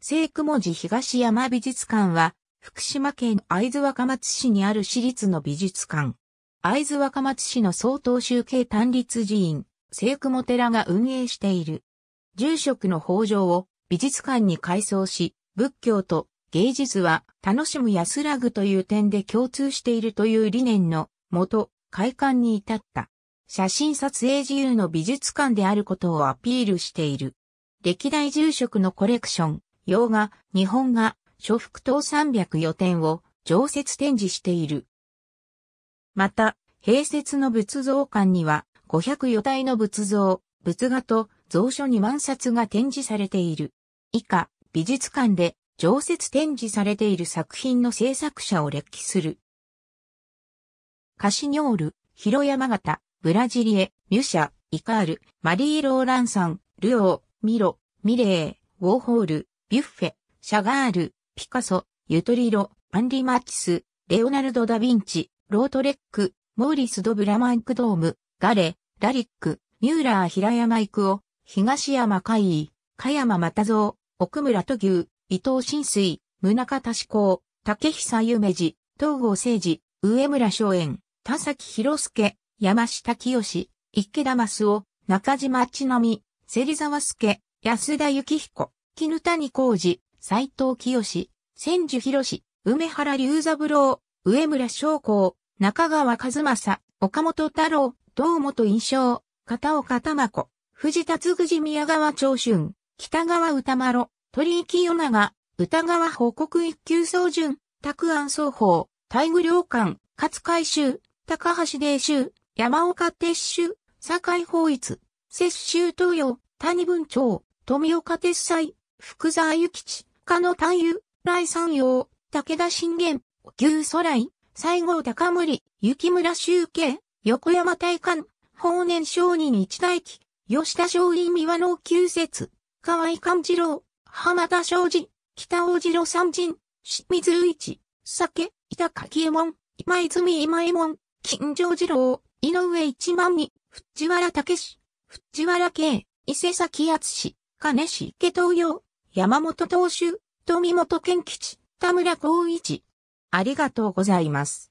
聖雲寺東山美術館は、福島県会津若松市にある私立の美術館。会津若松市の総統集計単立寺院、聖雲寺が運営している。住職の法上を美術館に改装し、仏教と芸術は楽しむ安らぐという点で共通しているという理念のもと、開館に至った。写真撮影自由の美術館であることをアピールしている。歴代住職のコレクション、洋画、日本画、諸福島304点を常設展示している。また、併設の仏像館には5 0余体の仏像、仏画と蔵書2万冊が展示されている。以下、美術館で常設展示されている作品の制作者を列記する。カシニョール、広山形、ブラジリエ、ミュシャ、イカール、マリー・ローランさん、ルオー、ミロ、ミレー、ウォーホール、ビュッフェ、シャガール、ピカソ、ユトリロ、アンリ・マティス、レオナルド・ダ・ヴィンチ、ロートレック、モーリス・ド・ブラマンクドーム、ガレ、ラリック、ミューラー・平山育夫、東山海加山又蔵、奥村都牛、伊藤新水、宗像志功、竹久夢二、東郷誠二、上村松園、田崎博介、山下清、池田益夫、中島千美、芹沢介、安田幸彦。木絹谷浩二、斎藤清、千住博、梅原龍三郎、上村昌光、中川和正、岡本太郎、堂本印象、片岡玉子、藤田嗣次宮川長春、北川歌丸、鳥居清永、歌川報告一級総順、拓安双方、大愚良官、勝海舟、高橋礼舟、山岡鉄舟、堺法一、摂舟東洋、谷文長、富岡鉄斎、福沢諭吉、加野丹友、来山陽、武田信玄、牛空来、西郷隆盛、雪村周慶、横山大観、法年商人一大輝、吉田松陰岩の旧説、河合勘次郎、浜田昌司、北大次郎三人、清水一、酒、板垣右衛門、今泉今右衛門、金城次郎、井上一万二、藤原武史、藤原慶、伊勢崎厚史、金氏池東洋、山本投手、富本健吉、田村光一。ありがとうございます。